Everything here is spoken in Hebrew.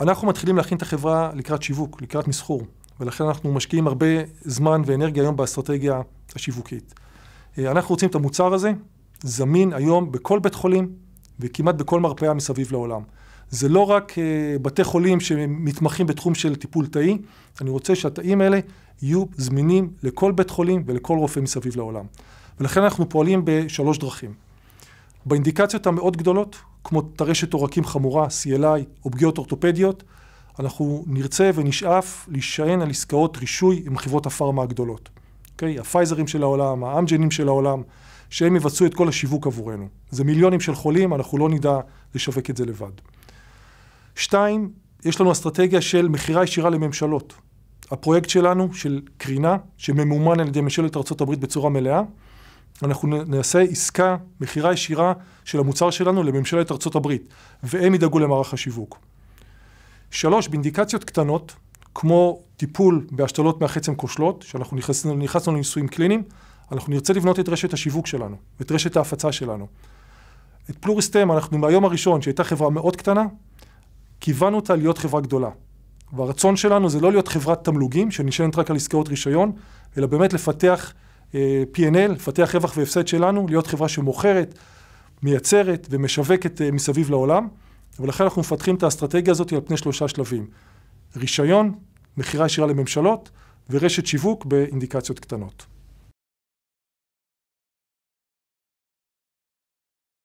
אנחנו מתחילים להכין את החברה לקראת שיווק, לקראת מסחור, ולכן אנחנו משקיעים הרבה זמן ואנרגיה היום באסטרטגיה השיווקית. אה, אנחנו רוצים את המוצר הזה, זמין היום בכל בית חולים וכמעט בכל מרפאה מסביב לעולם. זה לא רק אה, בתי חולים שמתמחים בתחום של טיפול תאי, אני רוצה שהתאים האלה יהיו זמינים לכל בית חולים ולכל רופא מסביב לעולם. ולכן אנחנו פועלים בשלוש דרכים. באינדיקציות המאוד גדולות, כמו טרשת עורקים חמורה, CLI, או פגיעות אורתופדיות, אנחנו נרצה ונשאף להישען על עסקאות רישוי עם חברות הפארמה הגדולות. אוקיי? Okay? הפייזרים של העולם, האמג'נים של העולם, שהם יבצעו את כל השיווק עבורנו. זה מיליונים של חולים, אנחנו לא נדע לשווק את זה לבד. שתיים, יש לנו אסטרטגיה של מכירה ישירה לממשלות. הפרויקט שלנו, של קרינה, שממומן על ידי ממשלת ארה"ב בצורה מלאה, אנחנו נעשה עסקה, מכירה ישירה של המוצר שלנו לממשלת ארצות הברית, והם ידאגו למערך השיווק. שלוש, באינדיקציות קטנות, כמו טיפול בהשתלות מהחצם כושלות, שאנחנו נכנסנו, נכנסנו לניסויים קליניים, אנחנו נרצה לבנות את רשת השיווק שלנו, את רשת ההפצה שלנו. את פלוריסטם, אנחנו מהיום הראשון, שהייתה חברה מאוד קטנה, כיוונו אותה להיות חברה גדולה. והרצון שלנו זה לא להיות חברת תמלוגים, שנשענת רק על עסקאות רישיון, אלא באמת לפתח אה, P&L, לפתח רווח והפסד שלנו, להיות חברה שמוכרת, מייצרת ומשווקת אה, מסביב לעולם, ולכן אנחנו מפתחים את האסטרטגיה הזאת על פני שלושה שלבים. רישיון, מכירה ישירה לממשלות ורשת שיווק באינדיקציות קטנות.